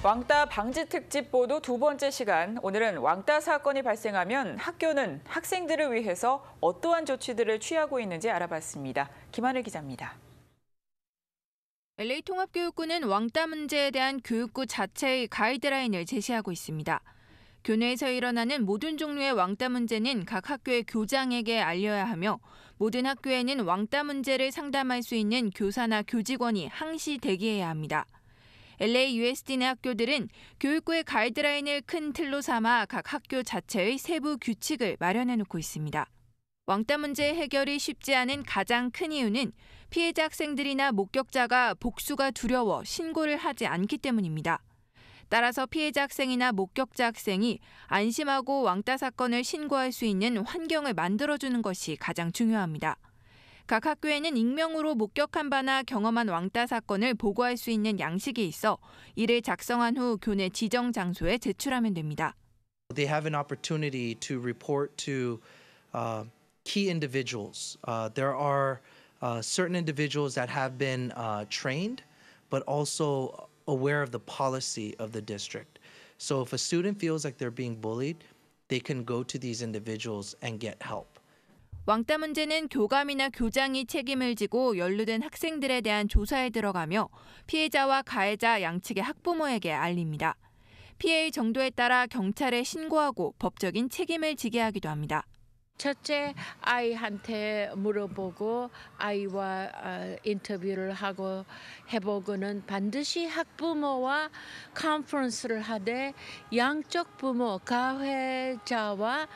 왕따 방지 특집 보도 두 번째 시간. 오늘은 왕따 사건이 발생하면 학교는 학생들을 위해서 어떠한 조치들을 취하고 있는지 알아봤습니다. 김하늘 기자입니다. LA통합교육부는 왕따 문제에 대한 교육부 자체의 가이드라인을 제시하고 있습니다. 교내에서 일어나는 모든 종류의 왕따 문제는 각 학교의 교장에게 알려야 하며 모든 학교에는 왕따 문제를 상담할 수 있는 교사나 교직원이 항시 대기해야 합니다. LA USD 내 학교들은 교육부의 가이드라인을 큰 틀로 삼아 각 학교 자체의 세부 규칙을 마련해 놓고 있습니다. 왕따 문제 해결이 쉽지 않은 가장 큰 이유는 피해자 학생들이나 목격자가 복수가 두려워 신고를 하지 않기 때문입니다. 따라서 피해자 학생이나 목격자 학생이 안심하고 왕따 사건을 신고할 수 있는 환경을 만들어주는 것이 가장 중요합니다. 각 학교에는 익명으로 목격한 바나 경험한 왕따 사건을 보고할 수 있는 양식이 있어 이를 작성한 후 교내 지정 장소에 제출하면 됩니다. They have an opportunity to report to uh, key individuals. Uh, there are uh, certain individuals that have been uh, trained, but also aware of the policy of the district. So if a student feels like they're being bullied, they can go to these individuals and get help. 왕따 문제는 교감이나 교장이 책임을 지고 연루된 학생들에 대한 조사에 들어가며 피해자와 가해자 양측의 학부모에게 알립니다. 피해의 정도에 따라 경찰에 신고하고 법적인 책임을 지게 하기도 합니다. 첫째 아이한테 물어보고 아이와 어, 인터뷰를 하고 해보고는 반드시 학부모와 컨퍼런스를 하되 양쪽 부모 가해자와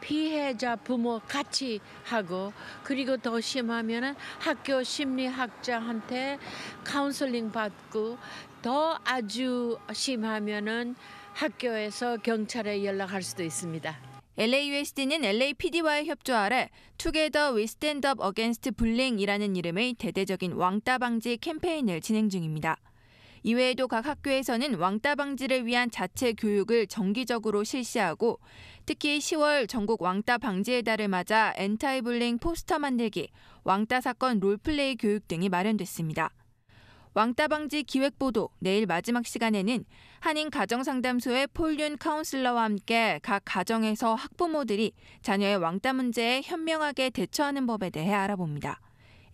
피해자 부모 같이 하고 그리고 더 심하면은 학교 심리학자한테 카운슬링 받고 더 아주 심하면은 학교에서 경찰에 연락할 수도 있습니다. LAUSD는 LAPD와의 협조 아래 투게더 위 스탠드업 어게인스트 불링이라는 이름의 대대적인 왕따 방지 캠페인을 진행 중입니다. 이외에도 각 학교에서는 왕따 방지를 위한 자체 교육을 정기적으로 실시하고 특히 10월 전국 왕따 방지의 달을 맞아 엔타이블링 포스터 만들기, 왕따 사건 롤플레이 교육 등이 마련됐습니다. 왕따 방지 기획 보도 내일 마지막 시간에는 한인 가정 상담소의 폴륜 카운슬러와 함께 각 가정에서 학부모들이 자녀의 왕따 문제에 현명하게 대처하는 법에 대해 알아봅니다.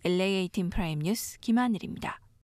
LA 팀 프라임 뉴스 김하늘입니다.